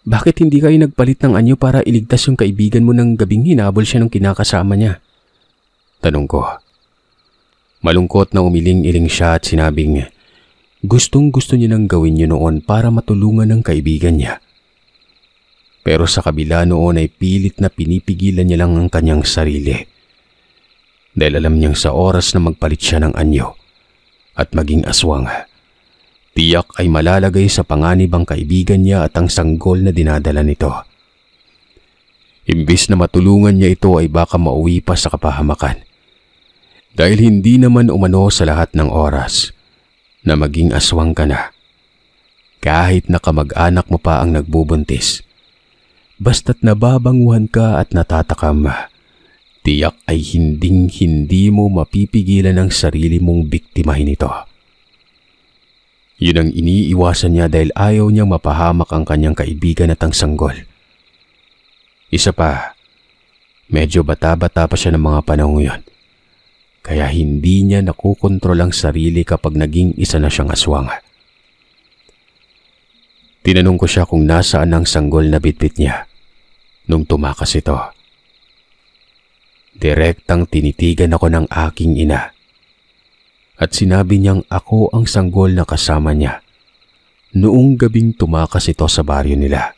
Bakit hindi kayo nagpalit ng anyo para iligtas yung kaibigan mo ng gabing hinabol siya ng kinakasama niya? Tanong ko. Malungkot na umiling-iling siya at sinabing, gustong gusto niya nang gawin niyo noon para matulungan ng kaibigan niya. Pero sa kabila noon ay pilit na pinipigilan niya lang ang kanyang sarili. Dahil alam niyang sa oras na magpalit siya ng anyo at maging aswang. Tiyak ay malalagay sa panganib ang kaibigan niya at ang sanggol na dinadala nito. Imbis na matulungan niya ito ay baka mauwi pa sa kapahamakan. Dahil hindi naman umano sa lahat ng oras na maging aswang ka na. Kahit nakamag-anak mo pa ang nagbubuntis. Basta't nababanguhan ka at natatakam, tiyak ay hinding-hindi mo mapipigilan ang sarili mong biktimahin ito. Yun ang iniiwasan niya dahil ayaw niyang mapahamak ang kanyang kaibigan at ang sanggol. Isa pa, medyo bata-bata pa siya ng mga panahon yun. Kaya hindi niya nakukontrol ang sarili kapag naging isa na siyang aswanga. Tinanong ko siya kung nasaan ang sanggol na bitbit niya nung tumakas ito. Direktang tinitigan ako ng aking ina at sinabi niyang ako ang sanggol na kasama niya. Noong gabing tumakas ito sa baryo nila.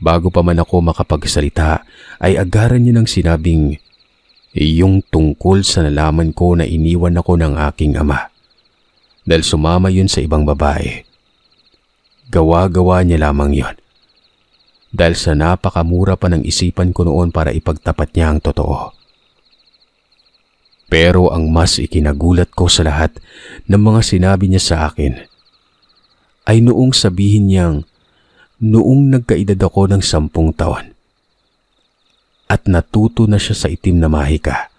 Bago pa man ako makapagsalita ay agaran niya ng sinabing iyong tungkol sa nalaman ko na iniwan ako ng aking ama dahil sumama yun sa ibang babae. Gawa-gawa niya lamang yon. Dahil sa napakamura pa ng isipan ko noon para ipagtapat niya ang totoo. Pero ang mas ikinagulat ko sa lahat ng mga sinabi niya sa akin ay noong sabihin niyang noong nagkaedad ako ng sampung taon at natuto na siya sa itim na mahika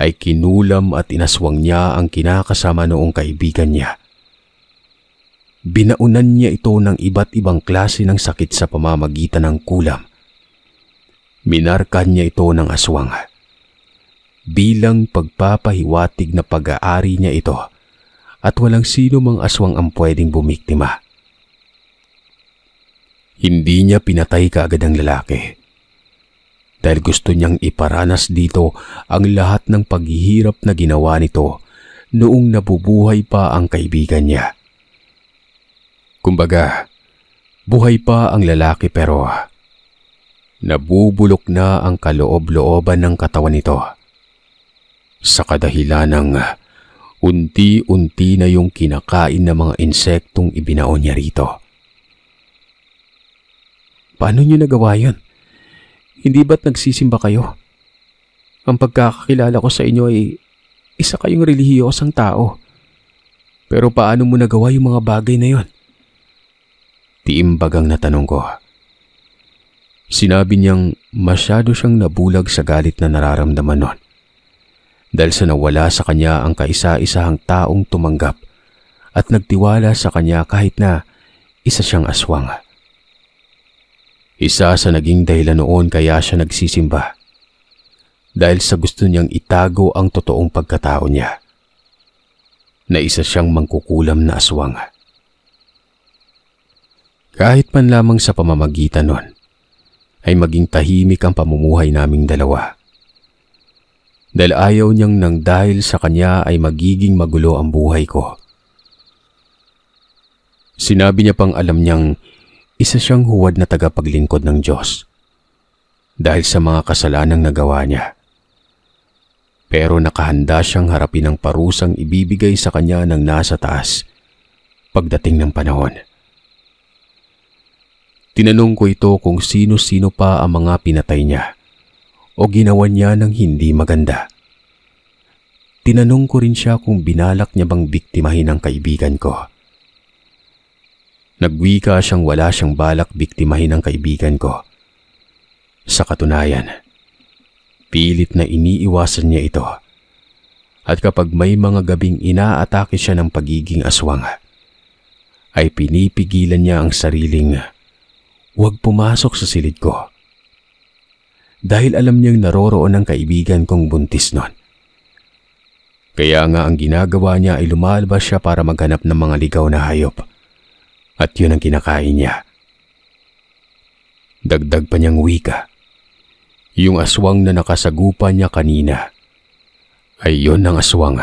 ay kinulam at inaswang niya ang kinakasama noong kaibigan niya. Binaunan niya ito ng iba't ibang klase ng sakit sa pamamagitan ng kulam. Minarkan niya ito ng aswang bilang pagpapahiwatig na pag-aari niya ito at walang sino mang aswang ang pwedeng bumiktima. Hindi niya pinatay kaagad ang lalaki dahil gusto niyang iparanas dito ang lahat ng paghihirap na ginawa nito noong nabubuhay pa ang kaibigan niya. Kumbaga, buhay pa ang lalaki pero nabubulok na ang kaloob-looban ng katawan nito sa kadahilanang unti-unti na yung kinakain ng mga insektong ibinaon niya rito. Paano niyo nagawa yun? Hindi ba't nagsisimba kayo? Ang pagkakakilala ko sa inyo ay isa kayong relihiyosang tao. Pero paano mo nagawa yung mga bagay na yon? Tiimbagang natanong ko. Sinabi niyang masyado siyang nabulag sa galit na nararamdaman nun dahil sa nawala sa kanya ang kaisa-isahang taong tumanggap at nagtiwala sa kanya kahit na isa siyang aswang. Isa sa naging dahilan noon kaya siya nagsisimba dahil sa gusto niyang itago ang totoong pagkatao niya na isa siyang mangkukulam na aswang. Kahit man lamang sa pamamagitan noon, ay maging tahimik ang pamumuhay naming dalawa dahil ayaw niyang nang dahil sa kanya ay magiging magulo ang buhay ko. Sinabi niya pang alam niyang isa siyang huwad na tagapaglingkod ng Diyos dahil sa mga kasalanang nagawa niya. Pero nakahanda siyang harapin ang parusang ibibigay sa kanya ng nasa taas pagdating ng panahon. Tinanong ko ito kung sino-sino pa ang mga pinatay niya o ginawa niya ng hindi maganda. Tinanong ko rin siya kung binalak niya bang biktimahin ang kaibigan ko. Nagwika siyang wala siyang balak biktimahin ang kaibigan ko. Sa katunayan, pilit na iniiwasan niya ito. At kapag may mga gabing inaatake siya ng pagiging aswang, ay pinipigilan niya ang sariling huwag pumasok sa silid ko dahil alam niyang naroroon ang kaibigan kong buntis noon. Kaya nga ang ginagawa niya ay lumalabas siya para maghanap ng mga ligaw na hayop. At yun ang kinakain niya. Dagdag pa niyang wika. Yung aswang na nakasagupa niya kanina ay yun ang aswang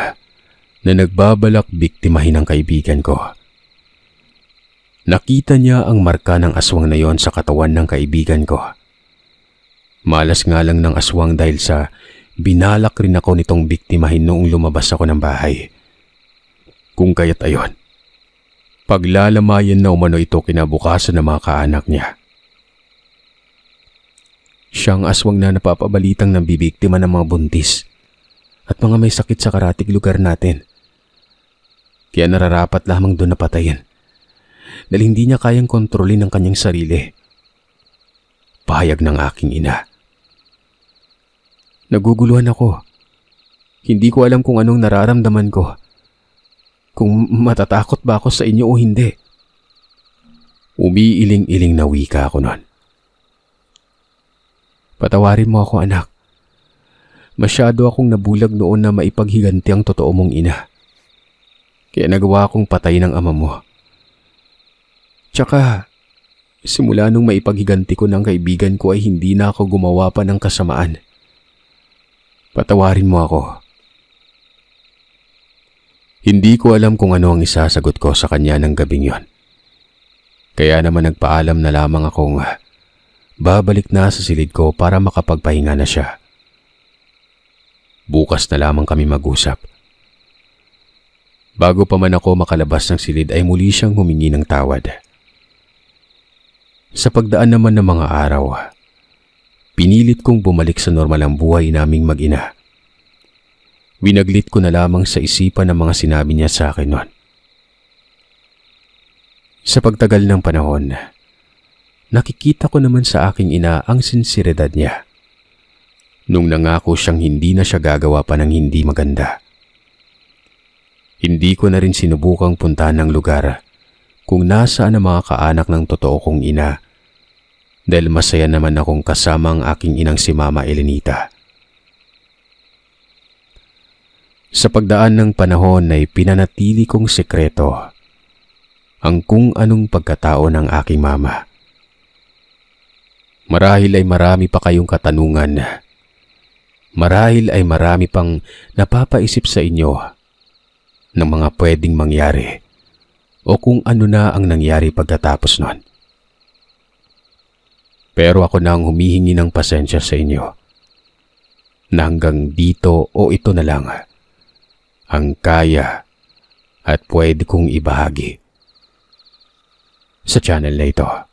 na nagbabalak biktimahin ang kaibigan ko. Nakita niya ang marka ng aswang na yon sa katawan ng kaibigan ko Malas nga lang ng aswang dahil sa binalak rin ako nitong biktimahin noong lumabas ako ng bahay. Kung kaya't ayon, paglalamayan na umano ito kinabukasan ng mga kaanak niya. Siyang aswang na napapabalitang nabibiktima ng mga buntis at mga may sakit sa karatig lugar natin. Kaya nararapat lamang doon napatayin dahil hindi niya kayang kontrolin ang kanyang sarili. Pahayag ng aking ina. Naguguluhan ako. Hindi ko alam kung anong nararamdaman ko. Kung matatakot ba ako sa inyo o hindi. Umiiling-iling na wika ako noon. Patawarin mo ako anak. Masyado akong nabulag noon na maipaghiganti ang totoo mong ina. Kaya nagawa akong patay ng ama mo. Tsaka, simula nung maipaghiganti ko ng kaibigan ko ay hindi na ako gumawa pa ng kasamaan. Patawarin mo ako. Hindi ko alam kung ano ang isasagot ko sa kanya ng gabing yon. Kaya naman nagpaalam na lamang akong babalik na sa silid ko para makapagpahinga na siya. Bukas na lamang kami mag-usap. Bago pa man ako makalabas ng silid ay muli siyang humingi ng tawad. Sa pagdaan naman ng mga araw, Pinilit kong bumalik sa normal ang buhay naming mag-ina. Winaglit ko na lamang sa isipan ang mga sinabi niya sa akin noon. Sa pagtagal ng panahon, nakikita ko naman sa aking ina ang sinsiridad niya. Nung nangako siyang hindi na siya gagawa pa ng hindi maganda. Hindi ko na rin sinubukang puntahan ng lugar kung nasaan ang mga kaanak ng totoo kong ina dahil masaya naman akong kasama ang aking inang si Mama Elenita. Sa pagdaan ng panahon ay pinanatili kong sekreto ang kung anong pagkatao ng aking mama. Marahil ay marami pa kayong katanungan. Marahil ay marami pang napapaisip sa inyo ng mga pwedeng mangyari o kung ano na ang nangyari pagkatapos nun. Pero ako na ang humihingi ng pasensya sa inyo. Na hanggang dito o ito na lang ang kaya at pwede kong ibahagi sa channel na ito.